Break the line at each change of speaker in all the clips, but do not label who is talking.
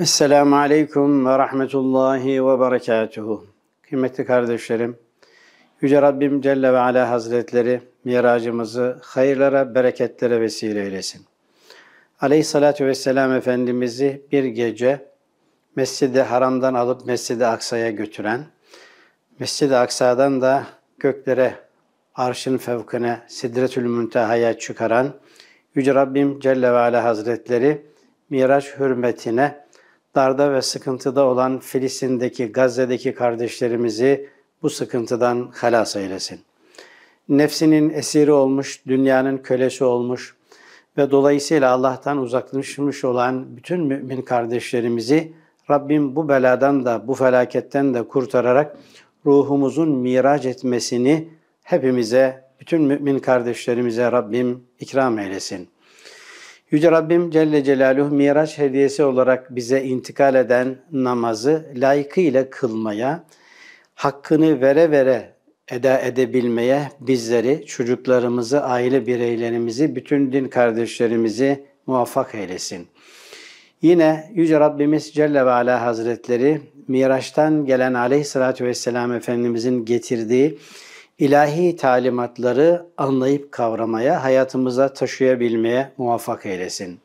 Esselamu Aleyküm ve Rahmetullahi ve Berekatuhu. Kıymetli kardeşlerim, Yüce Rabbim Celle ve Ala Hazretleri miracımızı hayırlara, bereketlere vesile eylesin. Aleyhissalatü Vesselam Efendimiz'i bir gece Mescid-i Haram'dan alıp Mescid-i Aksa'ya götüren, Mescid-i Aksa'dan da göklere, arşın fevkine, Sidretül Münteha'ya çıkaran Yüce Rabbim Celle ve Ala Hazretleri Miraç hürmetine darda ve sıkıntıda olan Filistin'deki, Gazze'deki kardeşlerimizi bu sıkıntıdan halas eylesin. Nefsinin esiri olmuş, dünyanın kölesi olmuş ve dolayısıyla Allah'tan uzaklaşmış olan bütün mümin kardeşlerimizi Rabbim bu beladan da bu felaketten de kurtararak ruhumuzun miraç etmesini hepimize, bütün mümin kardeşlerimize Rabbim ikram eylesin. Yüce Rabbim Celle Celaluhu Miraç hediyesi olarak bize intikal eden namazı layıkıyla kılmaya, hakkını vere vere eda edebilmeye bizleri, çocuklarımızı, aile bireylerimizi, bütün din kardeşlerimizi muvaffak eylesin. Yine Yüce Rabbimiz Celle ve Ala Hazretleri Miraç'tan gelen Aleyhisselatü Vesselam Efendimizin getirdiği ilahi talimatları anlayıp kavramaya, hayatımıza taşıyabilmeye muvaffak eylesin.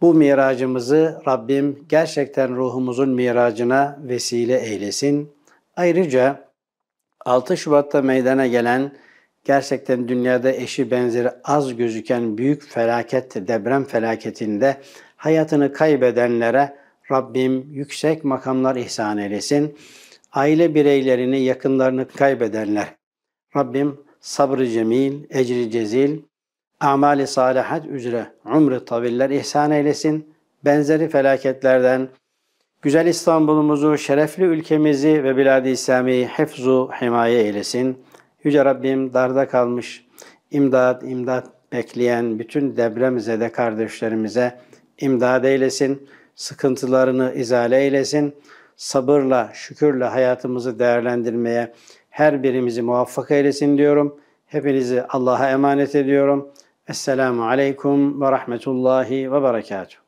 Bu miracımızı Rabbim gerçekten ruhumuzun miracına vesile eylesin. Ayrıca 6 Şubat'ta meydana gelen gerçekten dünyada eşi benzeri az gözüken büyük felaket, deprem felaketinde hayatını kaybedenlere Rabbim yüksek makamlar ihsan eylesin. Aile bireylerini, yakınlarını kaybedenler, Rabbim sabrı cemil, ecri cezil, amali salihat üzere umri taviller ihsan eylesin. Benzeri felaketlerden güzel İstanbul'umuzu, şerefli ülkemizi ve bilad-i İslami'yi hefzu himaye eylesin. Yüce Rabbim darda kalmış, imdat imdat bekleyen bütün depremize de kardeşlerimize imdad eylesin. Sıkıntılarını izale eylesin. Sabırla, şükürle hayatımızı değerlendirmeye, her birimizi muvaffak eylesin diyorum. Hepinizi Allah'a emanet ediyorum. Esselamu Aleyküm ve Rahmetullahi ve Berekatuhu.